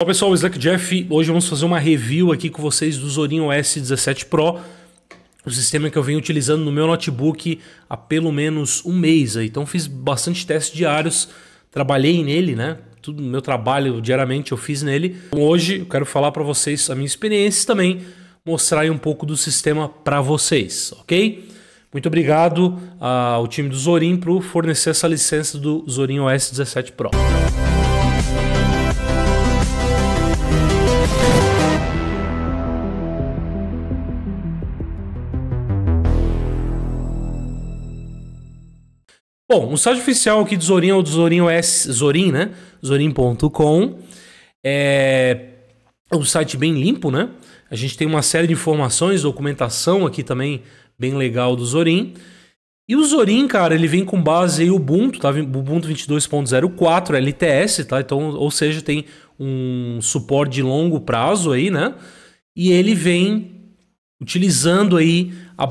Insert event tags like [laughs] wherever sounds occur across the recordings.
Olá pessoal, o Slack Jeff. Hoje vamos fazer uma review aqui com vocês do Zorin OS 17 Pro, o sistema que eu venho utilizando no meu notebook há pelo menos um mês. Então fiz bastante testes diários, trabalhei nele, né? Tudo meu trabalho diariamente eu fiz nele. Então, hoje eu quero falar para vocês a minha experiência e também mostrar um pouco do sistema para vocês, ok? Muito obrigado ah, ao time do Zorin por fornecer essa licença do Zorin OS 17 Pro. Bom, o site oficial aqui de Zorin é o Zorin OS, Zorin, né? Zorin.com. É um site bem limpo, né? A gente tem uma série de informações, documentação aqui também bem legal do Zorin. E o Zorin, cara, ele vem com base aí Ubuntu, tá? Ubuntu 22.04 LTS, tá? Então, ou seja, tem um suporte de longo prazo aí, né? E ele vem utilizando aí a,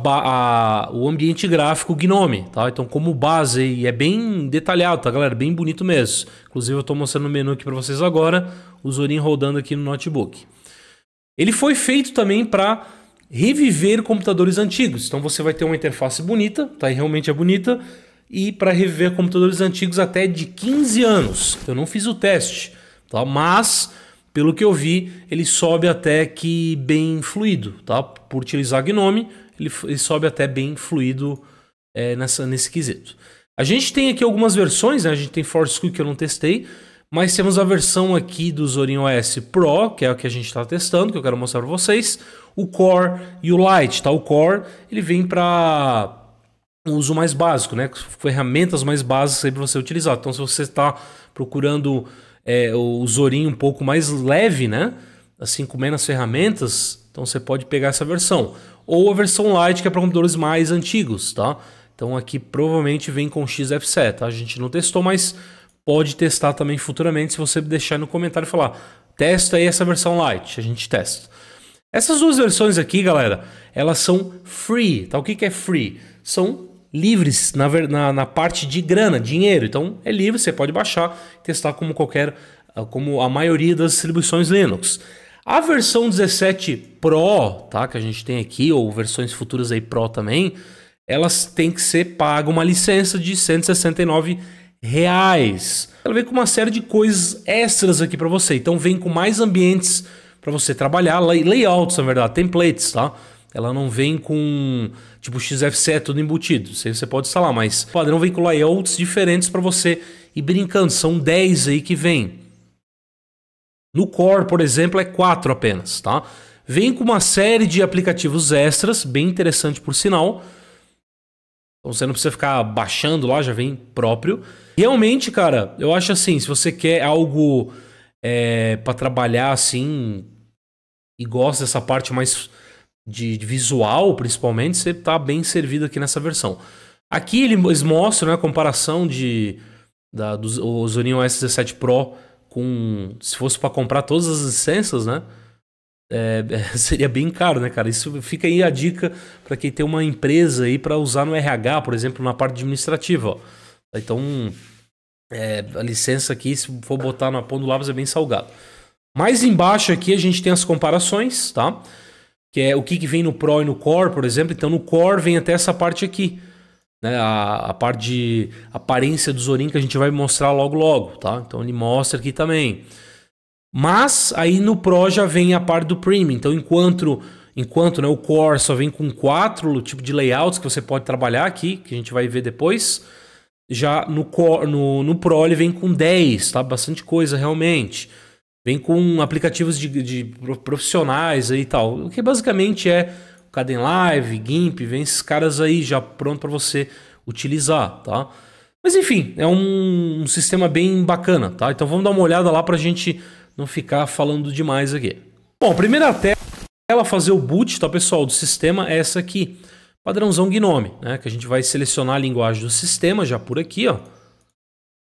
a, o ambiente gráfico Gnome, tá? Então, como base, e é bem detalhado, tá, galera? Bem bonito mesmo. Inclusive, eu estou mostrando o menu aqui para vocês agora, o Zorin rodando aqui no notebook. Ele foi feito também para reviver computadores antigos. Então, você vai ter uma interface bonita, tá? E realmente é bonita. E para reviver computadores antigos até de 15 anos. Eu não fiz o teste, tá? Mas pelo que eu vi, ele sobe até que bem fluido, tá? Por utilizar Gnome, ele, ele sobe até bem fluido é, nessa, nesse quesito. A gente tem aqui algumas versões, né? a gente tem Force que eu não testei, mas temos a versão aqui do Zorin OS Pro, que é a que a gente está testando, que eu quero mostrar para vocês, o Core e o Lite. Tá? O Core ele vem para o uso mais básico, né? ferramentas mais básicas para você utilizar. Então, se você está procurando é, o Zorin um pouco mais leve, né? assim com menos ferramentas, então você pode pegar essa versão ou a versão Lite, que é para computadores mais antigos, tá? Então aqui provavelmente vem com XFCE, tá? A gente não testou, mas pode testar também futuramente se você deixar no comentário e falar testa aí essa versão Lite, a gente testa. Essas duas versões aqui, galera, elas são free, tá? O que, que é free? São livres na, na, na parte de grana, dinheiro. Então é livre, você pode baixar e testar como qualquer, ah, como a maioria das distribuições Linux. A versão 17 Pro, tá, que a gente tem aqui, ou versões futuras aí Pro também, elas têm que ser paga uma licença de 169 reais. Ela vem com uma série de coisas extras aqui para você. Então vem com mais ambientes para você trabalhar, layouts, na verdade, templates, tá? Ela não vem com tipo XFCE é tudo embutido. Isso aí você pode instalar, mas o padrão vem com layouts diferentes para você ir brincando. São 10 aí que vem. No Core, por exemplo, é 4 apenas, tá? Vem com uma série de aplicativos extras, bem interessante por sinal. Então você não precisa ficar baixando lá, já vem próprio. Realmente, cara, eu acho assim, se você quer algo é, para trabalhar assim e gosta dessa parte mais de, visual, principalmente, você tá bem servido aqui nessa versão. Aqui eles mostram né, a comparação de da, dos, os 17 Pro com. Se fosse para comprar todas as licenças, né? É, é [laughs] seria bem caro, né, cara? Isso fica aí a dica para quem tem uma empresa aí para usar no RH, por exemplo, na parte administrativa. Ó. Então, é, a licença aqui, se for botar na ponta do lápis, é bem salgado. Mais embaixo aqui a gente tem as comparações, tá? Que é o que, que vem no Pro e no Core, por exemplo. Então, no Core vem até essa parte aqui né, a, a parte de aparência do Zorin que a gente vai mostrar logo logo, tá? Então ele mostra aqui também. Mas aí no Pro já vem a parte do Premium. Então enquanto enquanto né, o Core só vem com quatro tipo de layouts que você pode trabalhar aqui, que a gente vai ver depois, já no, Core, no, no Pro ele vem com 10, tá? Bastante coisa realmente. Vem com aplicativos de, de profissionais e tal, o que basicamente é Kden Live, GIMP, vem esses caras aí já pronto para você utilizar, tá? Mas enfim, é um, um, sistema bem bacana, tá? Então vamos dar uma olhada lá para a gente não ficar falando demais aqui. Bom, primeira tela fazer o boot, tá pessoal, do sistema é essa aqui, padrãozão Gnome, né? Que a gente vai selecionar a linguagem do sistema já por aqui, ó.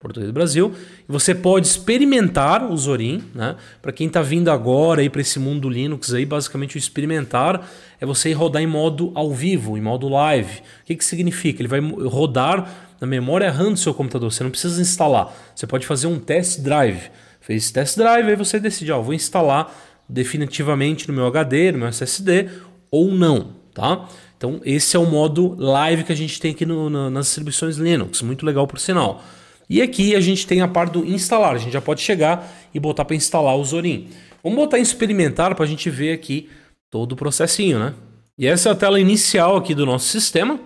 Português do Brasil. Você pode experimentar o Zorin, né? Para quem está vindo agora aí para esse mundo Linux aí, basicamente o experimentar é você rodar em modo ao vivo, em modo live. O que que significa? Ele vai rodar na memória RAM do seu computador. Você não precisa instalar. Você pode fazer um test drive. Fez test drive, aí você decide, ó, vou instalar definitivamente no meu HD, no meu SSD ou não, tá? Então esse é o modo live que a gente tem aqui no, nas distribuições Linux. Muito legal por sinal. E aqui a gente tem a parte do instalar, a gente já pode chegar e botar para instalar o Zorin. Vamos botar em experimentar para a gente ver aqui todo o processinho, né? E essa é a tela inicial aqui do nosso sistema,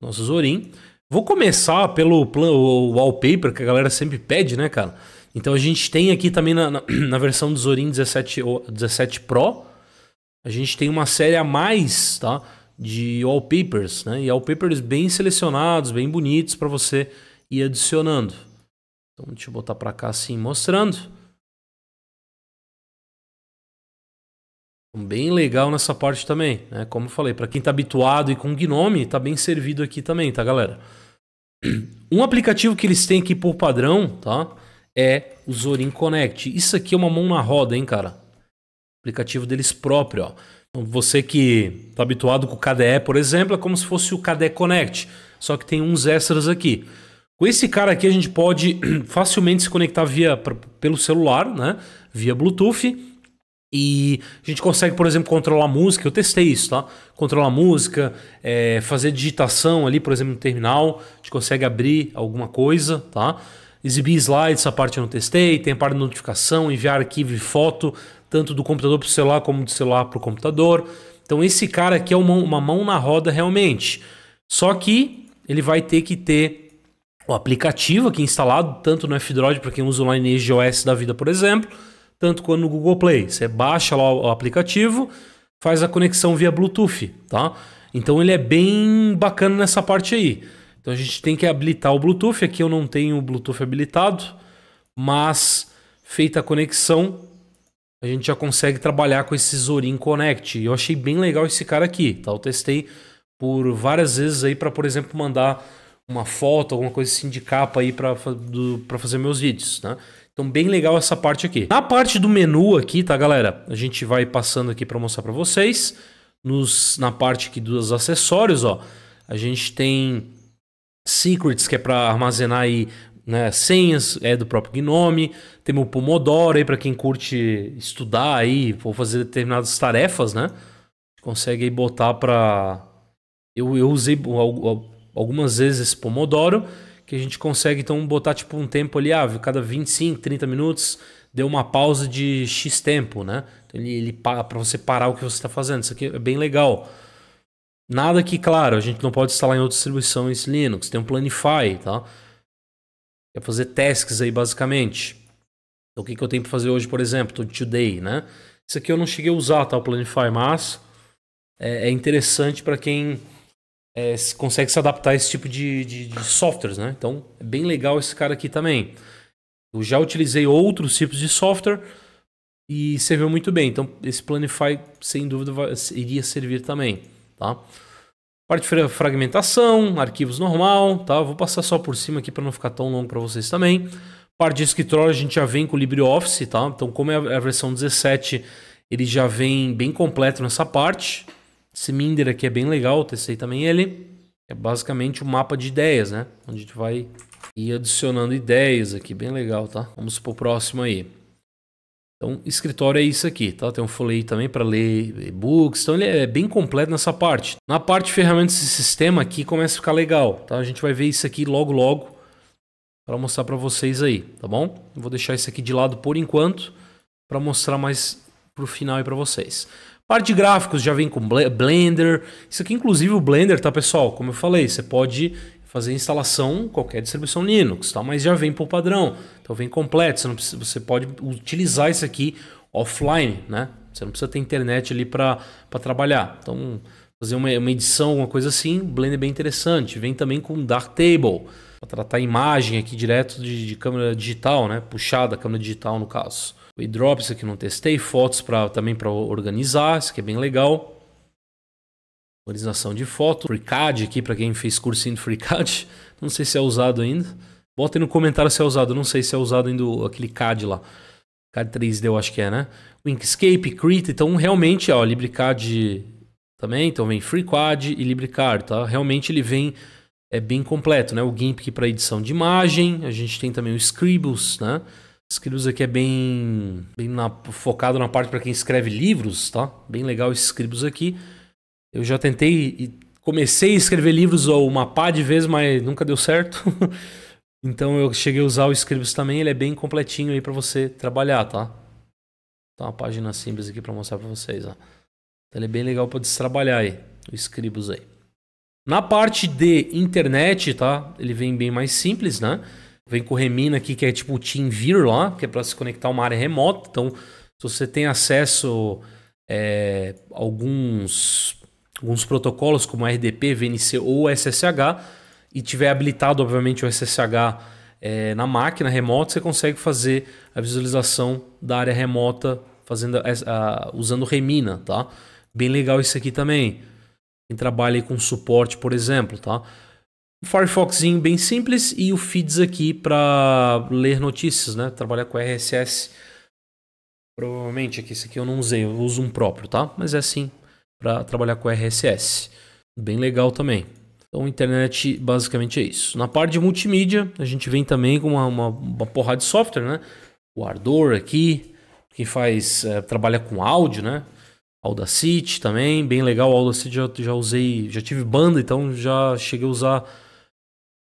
nosso Zorin. Vou começar pelo o wallpaper que a galera sempre pede, né, cara? Então a gente tem aqui também na, na, [clears throat] na versão do Zorin 17, 17 Pro, a gente tem uma série a mais, tá? De wallpapers, né? E wallpapers bem selecionados, bem bonitos para você e adicionando. Então, deixa eu botar para cá assim, mostrando. Então, bem legal nessa parte também, né? Como eu falei, para quem está habituado e com Gnome, tá bem servido aqui também, tá, galera? Um aplicativo que eles têm aqui por padrão, tá? É o Zorin Connect. Isso aqui é uma mão na roda, hein, cara? Aplicativo deles próprio, ó. Então, você que está habituado com o KDE, por exemplo, é como se fosse o KDE Connect, só que tem uns extras aqui. Com esse cara aqui a gente pode [clears throat] facilmente se conectar via pelo celular, né? Via Bluetooth. E a gente consegue, por exemplo, controlar música. Eu testei isso, tá? Controlar música, é, fazer digitação ali, por exemplo, no terminal. A gente consegue abrir alguma coisa, tá? Exibir slides, essa parte eu não testei. Tem a parte de notificação, enviar arquivo e foto, tanto do computador para o celular como do celular para o computador. Então, esse cara aqui é uma, uma mão na roda realmente. Só que ele vai ter que ter o aplicativo aqui instalado, tanto no F-Droid para quem usa o Lineage OS da vida, por exemplo, tanto quanto no Google Play. Você baixa lá o aplicativo, faz a conexão via Bluetooth, tá? Então ele é bem bacana nessa parte aí. Então a gente tem que habilitar o Bluetooth. Aqui eu não tenho o Bluetooth habilitado, mas feita a conexão, a gente já consegue trabalhar com esse Zorin Connect. Eu achei bem legal esse cara aqui, tá? Eu testei por várias vezes aí para, por exemplo, mandar uma foto, alguma coisa assim de capa aí para fazer meus vídeos, né? Então, bem legal essa parte aqui. Na parte do menu aqui, tá, galera? A gente vai passando aqui para mostrar para vocês. Nos, na parte aqui dos acessórios, ó. A gente tem Secrets, que é para armazenar aí né, senhas, é do próprio Gnome. tem o Pomodoro aí para quem curte estudar aí ou fazer determinadas tarefas, né? Consegue aí botar para... Eu, eu usei algumas vezes Pomodoro, que a gente consegue então botar tipo um tempo ali, ah, cada 25, 30 minutos deu uma pausa de X tempo, né? Então ele, ele para você parar o que você está fazendo. Isso aqui é bem legal. Nada que, claro, a gente não pode instalar em outra distribuição Linux. Tem um Planify, tá? É fazer tasks aí, basicamente. Então, o que, que eu tenho para fazer hoje, por exemplo? Tô today, né? Isso aqui eu não cheguei a usar, tá? O Planify, mas é, é interessante para quem é, consegue se adaptar a esse tipo de, de, de softwares, né? Então é bem legal esse cara aqui também. Eu já utilizei outros tipos de software e serviu muito bem. Então esse Planify, sem dúvida, vai, iria servir também, tá? Parte de fragmentação, arquivos normal, tá? Vou passar só por cima aqui para não ficar tão longo para vocês também. Parte de escritório a gente já vem com o LibreOffice, tá? Então como é a versão 17, ele já vem bem completo nessa parte, esse Minder aqui é bem legal, testei também ele. É basicamente um mapa de ideias, né? Onde a gente vai ir adicionando ideias aqui, bem legal, tá? Vamos pro próximo aí. Então, escritório é isso aqui, tá? Tem um folheto também para ler e-books, então ele é bem completo nessa parte. Na parte de ferramentas e sistema aqui começa a ficar legal, tá? A gente vai ver isso aqui logo logo para mostrar para vocês aí, tá bom? Eu vou deixar isso aqui de lado por enquanto para mostrar mais pro final aí para vocês. Parte de gráficos já vem com Blender. Isso aqui, inclusive, o Blender, tá, pessoal? Como eu falei, você pode fazer instalação qualquer distribuição Linux, tá? Mas já vem por padrão. Então vem completo. Você, precisa, você pode utilizar isso aqui offline, né? Você não precisa ter internet ali para trabalhar. Então, fazer uma, uma edição, alguma coisa assim, Blender é bem interessante. Vem também com Darktable, para tratar imagem aqui direto de, de câmera digital, né? Puxada, câmera digital no caso o eDrops aqui não testei, fotos para também para organizar, isso aqui é bem legal. Organização de foto, FreeCAD aqui para quem fez cursinho de FreeCAD, [laughs] não sei se é usado ainda. Bota aí no comentário se é usado, não sei se é usado ainda aquele CAD lá. CAD 3D eu acho que é, né? Inkscape, Krita, então realmente, ó, LibreCAD também, então vem FreeCAD e LibreCAD, tá? Realmente ele vem é bem completo, né? O GIMP aqui para edição de imagem, a gente tem também o Scribbles, né? Scribus aqui é bem, bem na, focado na parte para quem escreve livros, tá? Bem legal esse Scribus aqui. Eu já tentei e comecei a escrever livros ou uma pá de vez, mas nunca deu certo. [laughs] então eu cheguei a usar o Scribus também, ele é bem completinho aí para você trabalhar, tá? Tá uma página simples aqui para mostrar para vocês, ó. Então ele é bem legal para destrabalhar aí, o Scribus aí. Na parte de internet, tá? Ele vem bem mais simples, né? Vem com o Remina aqui, que é tipo o TeamViewer lá, que é para se conectar a uma área remota. Então, se você tem acesso é, a alguns, alguns protocolos como RDP, VNC ou SSH, e tiver habilitado, obviamente, o SSH é, na máquina remota, você consegue fazer a visualização da área remota fazendo a, usando Remina, tá? Bem legal isso aqui também. Quem trabalha com suporte, por exemplo, tá? Firefoxzinho bem simples e o feeds aqui para ler notícias, né? Trabalhar com RSS. Provavelmente aqui, esse aqui eu não usei, eu uso um próprio, tá? Mas é assim para trabalhar com RSS. Bem legal também. Então, internet basicamente é isso. Na parte de multimídia, a gente vem também com uma, uma, uma porrada de software, né? O Ardor aqui, que faz é, trabalha com áudio, né? Audacity também, bem legal. O Audacity já, já usei, já tive banda, então já cheguei a usar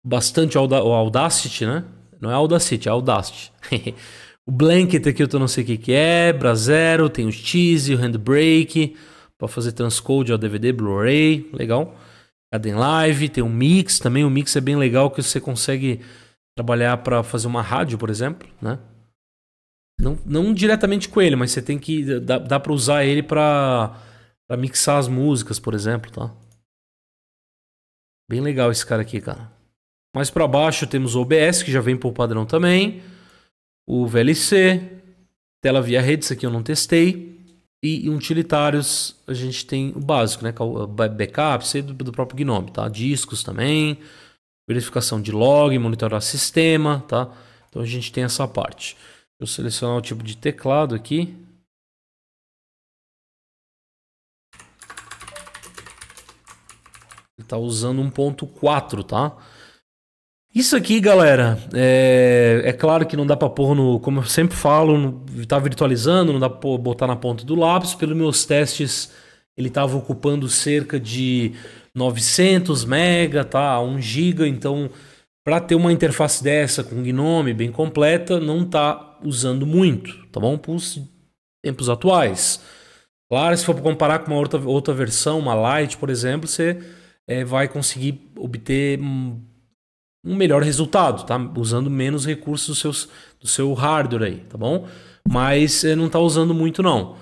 bastante o Audacity, né? Não é Audacity, é Audacity. [laughs] o Blanket aqui eu tô não sei o que, que é, brazero tem o Cheese, o Handbrake, para fazer transcode ao DVD, Blu-ray, legal. Caden Live, tem o Mix também, o Mix é bem legal que você consegue trabalhar para fazer uma rádio, por exemplo, né? Não, não diretamente com ele, mas você tem que dá, dá para usar ele para mixar as músicas, por exemplo, tá? Bem legal esse cara aqui, cara. Mais para baixo temos o OBS, que já vem por padrão também. O VLC, tela via rede, isso aqui eu não testei. E em utilitários a gente tem o básico, né? É é backup, isso aí do, do próprio Gnome, tá? Discos também, verificação de log, monitorar sistema, tá? Então a gente tem essa parte. Deixa eu selecionar o tipo de teclado aqui. Ele está usando 1.4, tá? Isso aqui, galera, é, é claro que não dá para pôr no, como eu sempre falo, no, tá virtualizando, não dá para botar na ponta do lápis. Pelos meus testes, ele estava ocupando cerca de 900 mega, tá, 1 giga, então para ter uma interface dessa com GNOME bem completa, não tá usando muito, tá bom? Para os tempos atuais. Claro, se for comparar com uma outra, outra versão, uma Lite, por exemplo, você é, vai conseguir obter um melhor resultado, tá? Usando menos recursos do, seus, do seu hardware aí, tá bom? Mas eh, não tá usando muito não.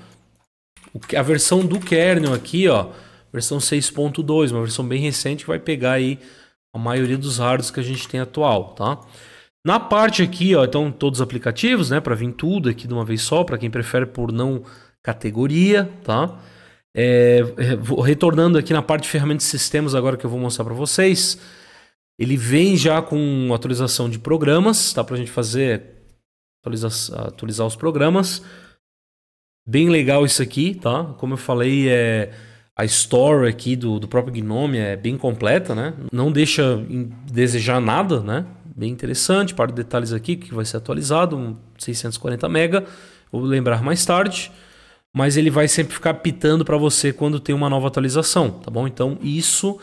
a versão do kernel aqui, ó, versão 6.2, uma versão bem recente que vai pegar aí a maioria dos hardwares que a gente tem atual, tá? Na parte aqui, ó, então todos os aplicativos, né, para vir tudo aqui de uma vez só, para quem prefere por não categoria, tá? É, retornando aqui na parte de ferramentas e sistemas agora que eu vou mostrar para vocês. Ele vem já com atualização de programas, tá? Pra gente fazer atualizar, atualizar os programas. Bem legal isso aqui, tá? Como eu falei, é a store aqui do, do próprio Gnome é bem completa, né? Não deixa desejar nada, né? Bem interessante, para de detalhes aqui que vai ser atualizado, um 640 mega, vou lembrar mais tarde, mas ele vai sempre ficar pitando para você quando tem uma nova atualização, tá bom? Então isso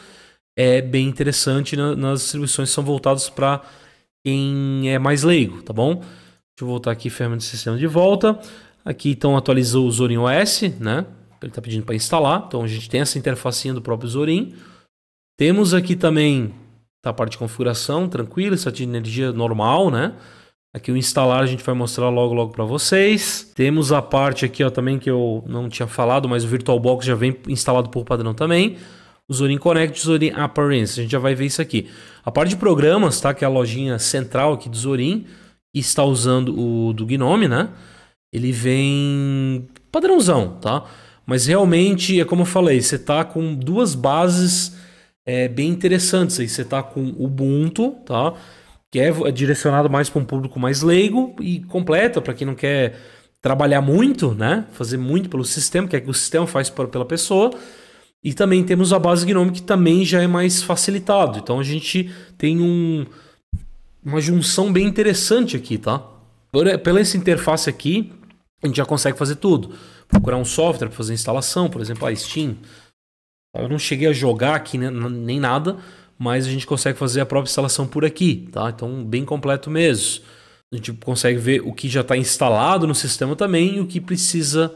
é bem interessante né? nas distribuições que são voltadas para quem é mais leigo, tá bom? Deixa eu voltar aqui, ferramenta de sistema de volta. Aqui então atualizou o Zorin OS, né? Ele está pedindo para instalar. Então a gente tem essa interfacinha do próprio Zorin. Temos aqui também tá, a parte de configuração, isso aqui de energia normal, né? Aqui o instalar a gente vai mostrar logo logo para vocês. Temos a parte aqui ó, também que eu não tinha falado, mas o VirtualBox já vem instalado por padrão também. Zorin Connect, Zorin Appearance. A gente já vai ver isso aqui. A parte de programas, tá? Que é a lojinha central aqui do Zorin, que está usando o do Gnome, né? Ele vem padrãozão, tá? Mas realmente, é como eu falei, você tá com duas bases é, bem interessantes aí. Você tá com o Ubuntu, tá? Que é, é direcionado mais para um público mais leigo e completo para quem não quer trabalhar muito, né? Fazer muito pelo sistema, que é que o sistema faz pela pessoa. E também temos a base Gnome, que também já é mais facilitado. Então a gente tem um, uma junção bem interessante aqui, tá? Por, pela essa interface aqui, a gente já consegue fazer tudo. Procurar um software para fazer instalação, por exemplo, a Steam. Eu não cheguei a jogar aqui né, nem nada, mas a gente consegue fazer a própria instalação por aqui, tá? Então, bem completo mesmo. A gente consegue ver o que já está instalado no sistema também e o que precisa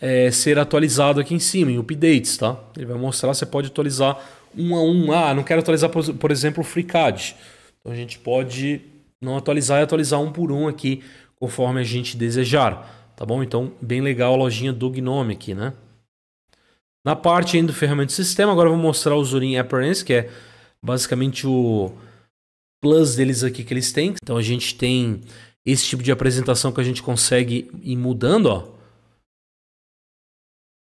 é, ser atualizado aqui em cima, em updates, tá? Ele vai mostrar, você pode atualizar um a um. Ah, não quero atualizar, por exemplo, o FreeCAD. Então a gente pode não atualizar e atualizar um por um aqui, conforme a gente desejar, tá bom? Então, bem legal a lojinha do Gnome aqui, né? Na parte ainda do ferramenta do sistema, agora eu vou mostrar o Zurin Appearance, que é basicamente o plus deles aqui que eles têm. Então a gente tem esse tipo de apresentação que a gente consegue ir mudando, ó.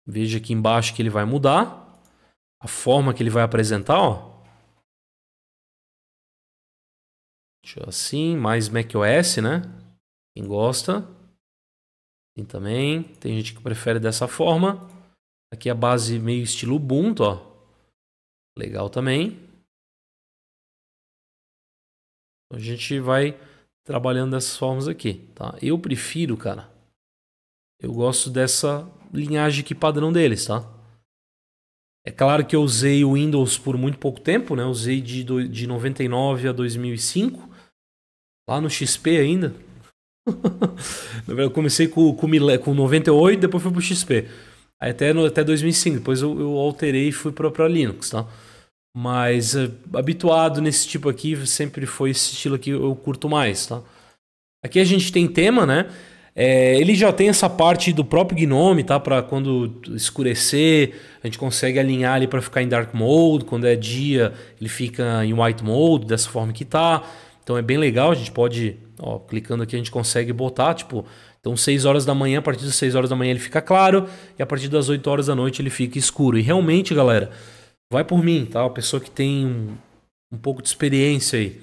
Veja aqui embaixo que ele vai mudar. A forma que ele vai apresentar, ó. Deixa assim, mais macOS, né? Quem gosta. Tem assim também. Tem gente que prefere dessa forma. Aqui a base meio estilo Ubuntu, ó. Legal também. Então, a gente vai trabalhando dessas formas aqui, tá? Eu prefiro, cara, eu gosto dessa linhagem que padrão deles, tá? É claro que eu usei o Windows por muito pouco tempo, né? usei de, do, de 99 a 2005, lá no XP ainda. [laughs] eu comecei com, com, com 98, depois fui pro XP. Aí até, no, até 2005, depois eu, eu alterei e fui pra, pra Linux, tá? Mas é, habituado nesse tipo aqui, sempre foi esse estilo aqui que eu curto mais, tá? Aqui a gente tem tema, né? É, ele já tem essa parte do próprio Gnome, tá? Para quando escurecer, a gente consegue alinhar ele para ficar em Dark Mode. Quando é dia, ele fica em White Mode, dessa forma que tá. Então é bem legal, a gente pode, ó, clicando aqui a gente consegue botar, tipo, então 6 horas da manhã, a partir das 6 horas da manhã ele fica claro e a partir das 8 horas da noite ele fica escuro. E realmente, galera, vai por mim, tá? Uma pessoa que tem um, um pouco de experiência aí.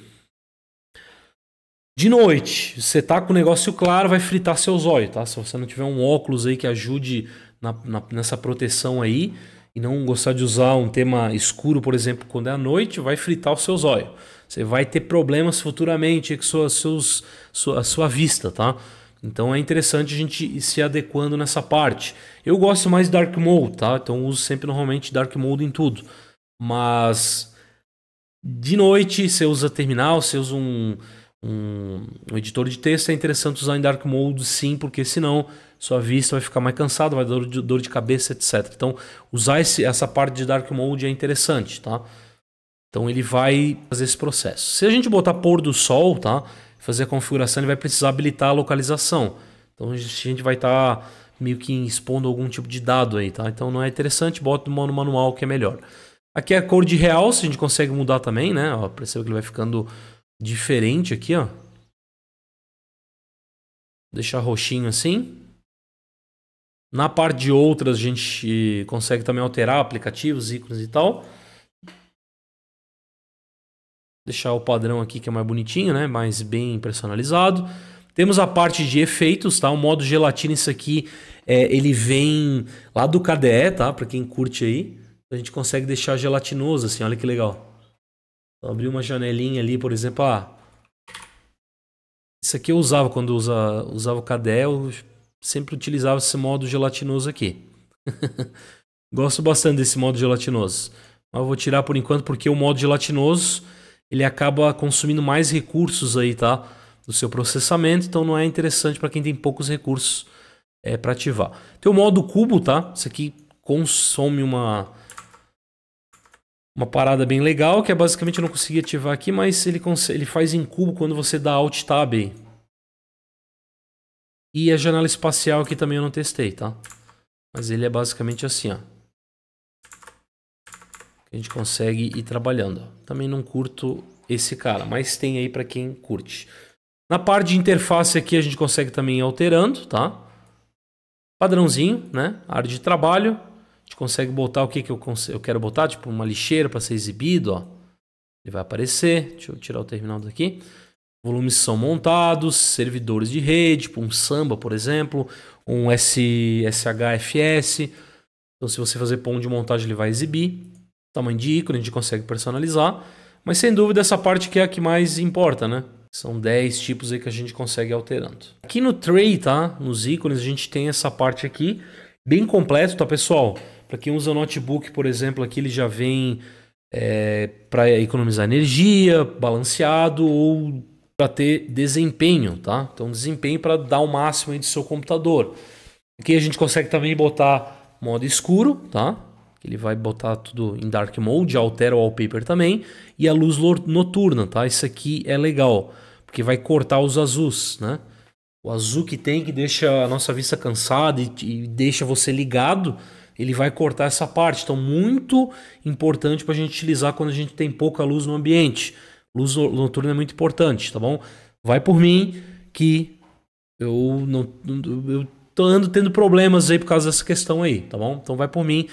De noite, você tá com o negócio claro, vai fritar seus olhos, tá? Se você não tiver um óculos aí que ajude na, na, nessa proteção aí e não gostar de usar um tema escuro, por exemplo, quando é à noite, vai fritar os seus olhos. Você vai ter problemas futuramente com sua, seus, sua, a sua vista, tá? Então é interessante a gente ir se adequando nessa parte. Eu gosto mais de Dark Mode, tá? Então uso sempre normalmente Dark Mode em tudo. Mas de noite você usa terminal, você usa um um, um editor de texto, é interessante usar em dark mode sim, porque senão sua vista vai ficar mais cansada, vai dar dor de, cabeça, etc. Então, usar esse, essa parte de dark mode é interessante, tá? Então ele vai fazer esse processo. Se a gente botar pôr do sol, tá? Fazer a configuração, ele vai precisar habilitar a localização. Então a gente vai estar tá meio que expondo algum tipo de dado aí, tá? Então não é interessante, bota no manual que é melhor. Aqui é a cor de real, se a gente consegue mudar também, né? Ó, perceba que ele vai ficando diferente aqui, ó. Deixar roxinho assim. Na parte de outras a gente consegue também alterar aplicativos, ícones e tal. Deixar o padrão aqui que é mais bonitinho, né? Mais bem personalizado. Temos a parte de efeitos, tá? O modo gelatina, isso aqui, é, ele vem lá do KDE, tá? Para quem curte aí. A gente consegue deixar gelatinoso assim, olha que legal. Vou abrir uma janelinha ali, por exemplo, ah, isso aqui eu usava quando usa, usava o KDE. eu sempre utilizava esse modo gelatinoso aqui. [laughs] Gosto bastante desse modo gelatinoso. Mas vou tirar por enquanto porque o modo gelatinoso ele acaba consumindo mais recursos aí, tá? Do seu processamento, então não é interessante para quem tem poucos recursos é, eh, para ativar. Tem o modo cubo, tá? Isso aqui consome uma uma parada bem legal, que é basicamente eu não consegui ativar aqui, mas ele, ele faz em cubo quando você dá Alt Tab. E a janela espacial aqui também eu não testei, tá? Mas ele é basicamente assim, ó. A gente consegue ir trabalhando. Também não curto esse cara, mas tem aí para quem curte. Na parte de interface aqui a gente consegue também ir alterando, tá? Padrãozinho, né? Área de trabalho gente consegue botar o que, que eu, eu quero botar, tipo uma lixeira para ser exibido, ó. Ele vai aparecer, deixa eu tirar o terminal daqui. Volumes são montados, servidores de rede, tipo um Samba, por exemplo, um S, SHFS. Então se você fazer pão de montagem ele vai exibir. Tamanho de ícone a gente consegue personalizar. Mas sem dúvida essa parte que é a que mais importa, né? São 10 tipos aí que a gente consegue alterando. Aqui no tray, tá? Nos ícones a gente tem essa parte aqui bem completo, tá pessoal? Para quem usa notebook, por exemplo, aqui ele já vem é, para economizar energia, balanceado ou para ter desempenho, tá? Então desempenho para dar o máximo do seu computador. Aqui a gente consegue também botar modo escuro, tá? Ele vai botar tudo em dark mode, altera o wallpaper também e a luz noturna, tá? Isso aqui é legal porque vai cortar os azuis, né? O azul que tem que deixa a nossa vista cansada e, e deixa você ligado ele vai cortar essa parte. Então, muito importante para a gente utilizar quando a gente tem pouca luz no ambiente. Luz noturna é muito importante, tá bom? Vai por mim que eu não eu tô ando tendo problemas aí por causa dessa questão aí, tá bom? Então vai por mim,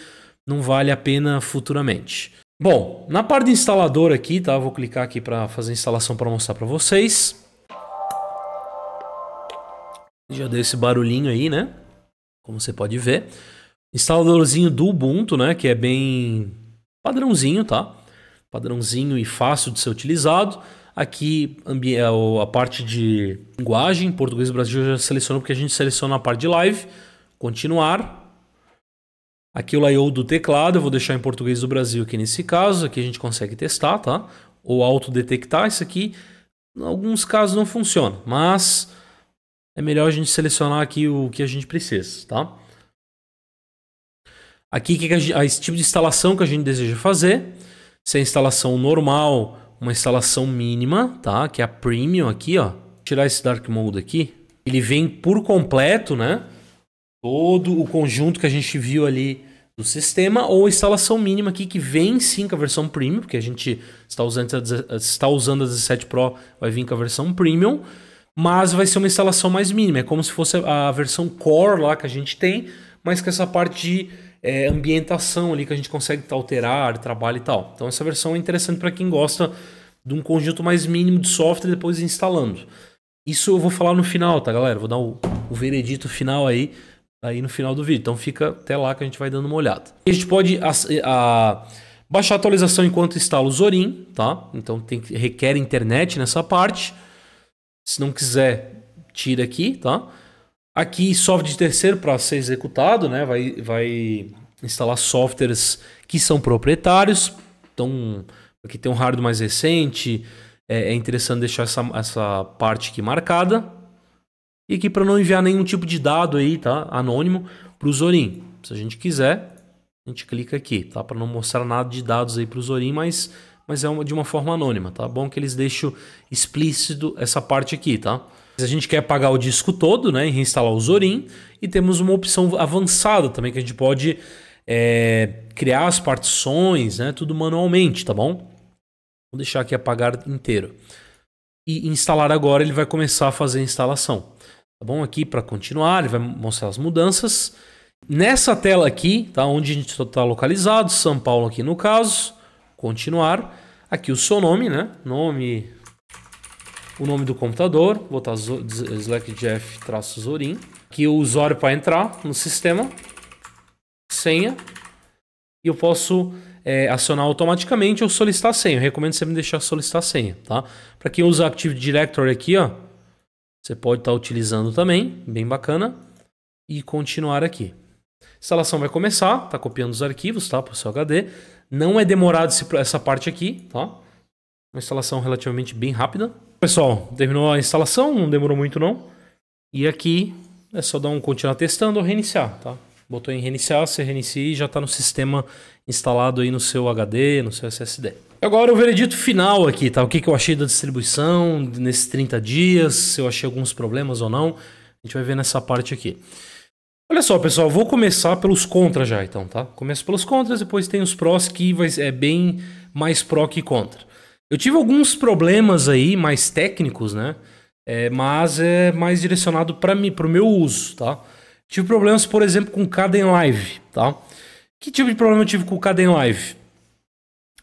não vale a pena futuramente. Bom, na parte do instalador aqui, tá? vou clicar aqui para fazer a instalação para mostrar para vocês. Já deu esse barulhinho aí, né? Como você pode ver instaladorzinho do Ubuntu, né? Que é bem padrãozinho, tá? Padrãozinho e fácil de ser utilizado. Aqui é, a parte de linguagem, português do Brasil já selecionou porque a gente seleciona a parte de live. Continuar. Aqui o layout do teclado, eu vou deixar em português do Brasil aqui nesse caso. Aqui a gente consegue testar, tá? Ou autodetectar isso aqui. Em alguns casos não funciona, mas é melhor a gente selecionar aqui o que a gente precisa, tá? Aqui, que a, esse tipo de instalação que a gente deseja fazer, se é instalação normal, uma instalação mínima, tá? Que é a premium aqui, ó. tirar esse dark mode aqui. Ele vem por completo, né? Todo o conjunto que a gente viu ali do sistema ou instalação mínima aqui que vem sim com a versão premium, porque a gente está usando a, está usando a 17 Pro, vai vir com a versão premium, mas vai ser uma instalação mais mínima, é como se fosse a versão core lá que a gente tem, mas com essa parte de é, ambientação ali que a gente consegue alterar, trabalho e tal. Então essa versão é interessante para quem gosta de um conjunto mais mínimo de software depois instalando. Isso eu vou falar no final, tá, galera? Vou dar o, o veredito final aí, aí no final do vídeo. Então fica até lá que a gente vai dando uma olhada. A gente pode a, a, baixar a atualização enquanto instala o Zorin, tá? Então tem, requer internet nessa parte. Se não quiser, tira aqui, tá? Aqui, software de terceiro para ser executado, né? Vai, vai instalar softwares que são proprietários. Então, aqui tem um hardware mais recente. É, é interessante deixar essa, essa parte aqui marcada. E aqui para não enviar nenhum tipo de dado aí, tá? Anônimo para o Zorin. Se a gente quiser, a gente clica aqui, tá? Para não mostrar nada de dados aí para o Zorin, mas, mas é uma, de uma forma anônima, tá? Bom que eles deixam explícito essa parte aqui, tá? A gente quer apagar o disco todo, né, e reinstalar o Zorin, e temos uma opção avançada também que a gente pode é, criar as partições, né, tudo manualmente, tá bom? Vou deixar aqui apagar inteiro. E instalar agora, ele vai começar a fazer a instalação. Tá bom? Aqui para continuar, ele vai mostrar as mudanças. Nessa tela aqui, tá? onde a gente está localizado, São Paulo aqui no caso, continuar. Aqui o seu nome, né? Nome, o nome do computador, vou botar slackjeff-zorin, que o usuário para entrar no sistema, senha, e eu posso é, acionar automaticamente ou solicitar senha. Eu recomendo sempre deixar solicitar senha, tá? Para quem usa Active Directory aqui, ó, você pode estar tá utilizando também, bem bacana, e continuar aqui. A instalação vai começar, está copiando os arquivos, tá, para o seu HD. Não é demorado esse, essa parte aqui, tá? Uma instalação relativamente bem rápida. Pessoal, terminou a instalação, não demorou muito não. E aqui é só dar um continuar testando ou reiniciar, tá? Botou em reiniciar, você reinicia e já está no sistema instalado aí no seu HD, no seu SSD. Agora o veredito final aqui, tá? O que, que eu achei da distribuição nesses 30 dias, se eu achei alguns problemas ou não. A gente vai ver nessa parte aqui. Olha só, pessoal, vou começar pelos contras já, então, tá? Começo pelos contras, depois tem os prós que vai, é bem mais pró que contra. Eu tive alguns problemas aí, mais técnicos, né? É, mas é mais direcionado para mim, para o meu uso, tá? Tive problemas, por exemplo, com o Caden Live, tá? Que tipo de problema eu tive com o Caden Live?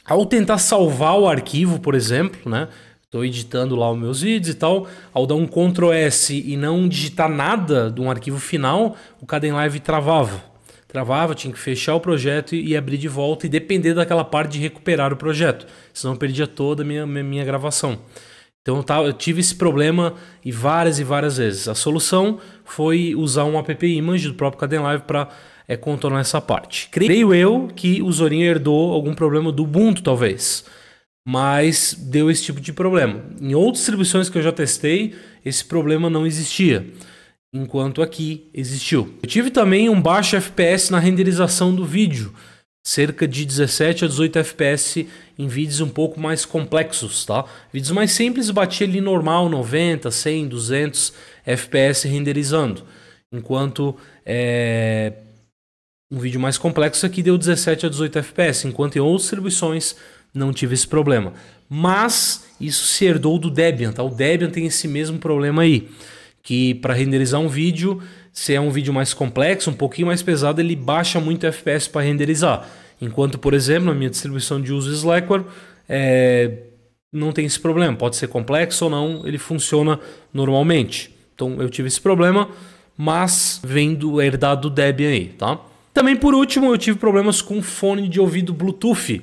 Ao tentar salvar o arquivo, por exemplo, né? Estou editando lá os meus vídeos e tal. Ao dar um Ctrl S e não digitar nada de um arquivo final, o Caden Live travava. Travava, tinha que fechar o projeto e abrir de volta e depender daquela parte de recuperar o projeto. Senão eu perdia toda a minha, minha, minha gravação. Então eu tive esse problema e várias e várias vezes. A solução foi usar um app image do próprio Cadenlive para é, eh, contornar essa parte. Creio eu que o Zorinho herdou algum problema do Ubuntu, talvez. Mas deu esse tipo de problema. Em outras distribuições que eu já testei, esse problema não existia enquanto aqui existiu. Eu tive também um baixo FPS na renderização do vídeo, cerca de 17 a 18 FPS em vídeos um pouco mais complexos, tá? Vídeos mais simples batia ali normal 90, 100, 200 FPS renderizando, enquanto é... um vídeo mais complexo aqui deu 17 a 18 FPS, enquanto em outras distribuições não tive esse problema. Mas isso se herdou do Debian, tá? O Debian tem esse mesmo problema aí que para renderizar um vídeo, se é um vídeo mais complexo, um pouquinho mais pesado, ele baixa muito FPS para renderizar. Enquanto, por exemplo, na minha distribuição de uso Slackware, é, não tem esse problema. Pode ser complexo ou não, ele funciona normalmente. Então eu tive esse problema, mas vem do é herdado do Debian aí, tá? Também por último, eu tive problemas com fone de ouvido Bluetooth.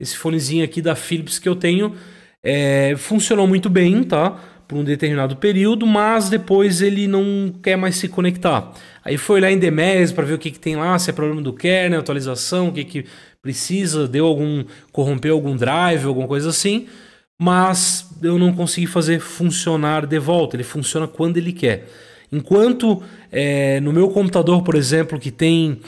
Esse fonezinho aqui da Philips que eu tenho é, funcionou muito bem, tá? por um determinado período, mas depois ele não quer mais se conectar. Aí foi lá em Demes para ver o que, que tem lá, se é problema do kernel, atualização, o que, que precisa, deu algum. corrompeu algum drive, alguma coisa assim, mas eu não consegui fazer funcionar de volta. Ele funciona quando ele quer. Enquanto é, no meu computador, por exemplo, que tem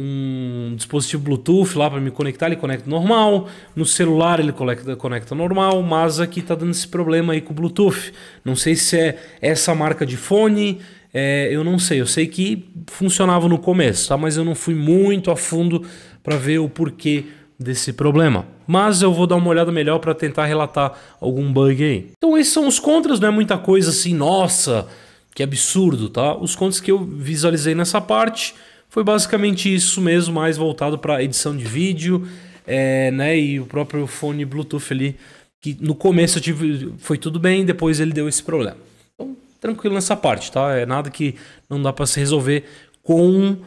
um dispositivo Bluetooth lá para me conectar, ele conecta normal. No celular ele conecta, conecta normal, mas aqui está dando esse problema aí com o Bluetooth. Não sei se é essa marca de fone, é, eu não sei. Eu sei que funcionava no começo, tá? mas eu não fui muito a fundo para ver o porquê desse problema. Mas eu vou dar uma olhada melhor para tentar relatar algum bug aí. Então esses são os contras, não é muita coisa assim, nossa, que absurdo, tá? Os contras que eu visualizei nessa parte foi basicamente isso mesmo, mais voltado para edição de vídeo, é, né? E o próprio fone Bluetooth ali, que no começo eu tive, foi tudo bem, depois ele deu esse problema. Então, tranquilo nessa parte, tá? É nada que não dá para se resolver com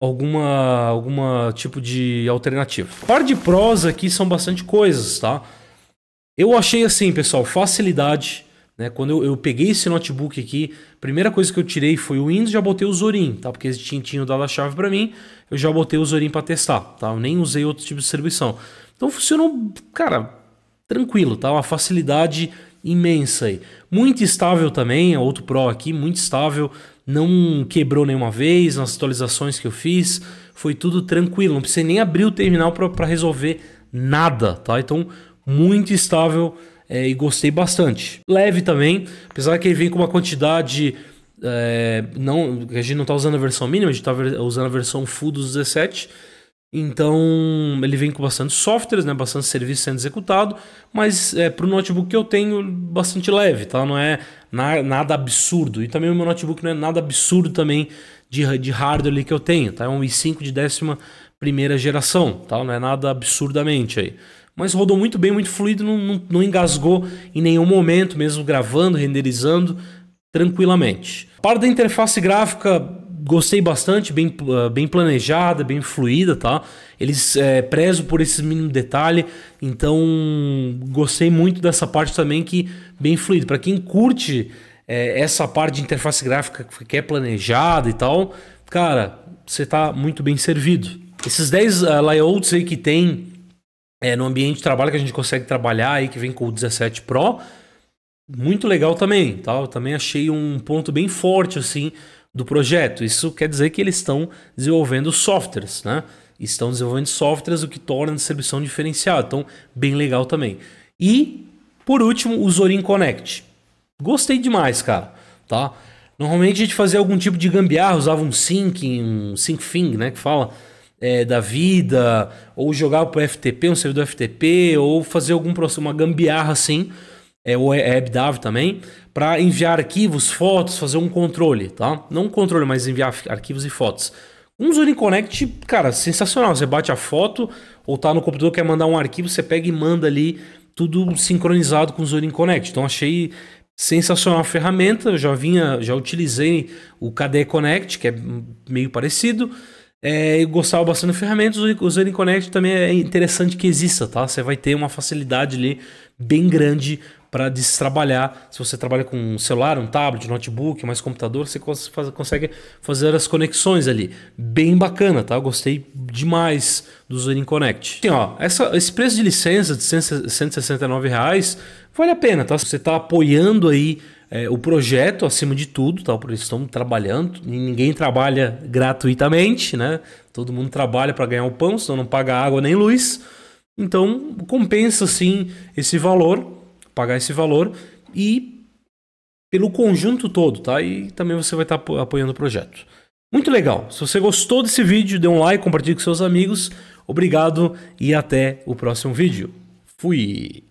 alguma alguma tipo de alternativa. Par de prós aqui são bastante coisas, tá? Eu achei assim, pessoal, facilidade né? Quando eu, eu, peguei esse notebook aqui, a primeira coisa que eu tirei foi o Windows, já botei o Zorin, tá? Porque eles tinham dado a chave para mim, eu já botei o Zorin para testar, tá? Eu nem usei outro tipo de distribuição. Então funcionou, cara, tranquilo, tá? Uma facilidade imensa aí. Muito estável também, outro Pro aqui, muito estável, não quebrou nenhuma vez nas atualizações que eu fiz, foi tudo tranquilo, não precisei nem abrir o terminal para resolver nada, tá? Então, muito estável é, e gostei bastante. Leve também, apesar que ele vem com uma quantidade. É, não, a gente não está usando a versão mínima, a gente está usando a versão full dos 17. Então ele vem com bastante softwares, né, bastante serviço sendo executado, mas é, para o notebook que eu tenho, bastante leve, tá? não é na, nada absurdo. E também o meu notebook não é nada absurdo também de, de hardware ali que eu tenho, tá? é um i5 de décima primeira geração, tá? não é nada absurdamente aí mas rodou muito bem, muito fluido, não, não, não engasgou em nenhum momento, mesmo gravando, renderizando tranquilamente. Parte da interface gráfica gostei bastante, bem, ah, bem planejada, bem fluida, tá? Eles é, eh, prezam por esse mínimo detalhe, então gostei muito dessa parte também que bem fluido. Para quem curte é, essa parte de interface gráfica que é planejada e tal, cara, você tá muito bem servido. Esses 10 uh, ah, layouts aí que tem é, no ambiente de trabalho que a gente consegue trabalhar aí, que vem com o 17 Pro. Muito legal também, tá? Eu também achei um ponto bem forte, assim, do projeto. Isso quer dizer que eles estão desenvolvendo softwares, né? Estão desenvolvendo softwares, o que torna a distribuição diferenciada. Então, bem legal também. E, por último, o Zorin Connect. Gostei demais, cara, tá? Normalmente a gente fazia algum tipo de gambiarra, usava um sync, um sync thing, né, que fala é, da vida, ou jogar para o FTP, um servidor FTP, ou fazer algum uma gambiarra assim, é, ou é AppDAV é também, para enviar arquivos, fotos, fazer um controle, tá? Não um controle, mas enviar arquivos e fotos. Um Zoom Connect, cara, sensacional. Você bate a foto ou tá no computador, quer mandar um arquivo, você pega e manda ali tudo sincronizado com o Zoom Connect. Então achei sensacional a ferramenta. Eu já vinha, já utilizei o KDE Connect, que é meio parecido é, eu gostava bastante de ferramentas, o Zen Connect também é interessante que exista, tá? Você vai ter uma facilidade ali bem grande para trabalhar. Se você trabalha com um celular, um tablet, um notebook, mais computador, você cons faz, consegue fazer as conexões ali. Bem bacana, tá? Eu gostei demais do Zen Connect. Assim, ó, essa, esse preço de licença de R$ reais, vale a pena, tá? Você está apoiando aí é, o projeto acima de tudo, tá? eles estão trabalhando, ninguém trabalha gratuitamente, né? Todo mundo trabalha para ganhar o pão, senão não paga água nem luz. Então compensa sim esse valor, pagar esse valor e pelo conjunto todo, tá? E também você vai estar tá apoiando o projeto. Muito legal. Se você gostou desse vídeo, dê um like, compartilhe com seus amigos. Obrigado e até o próximo vídeo. Fui!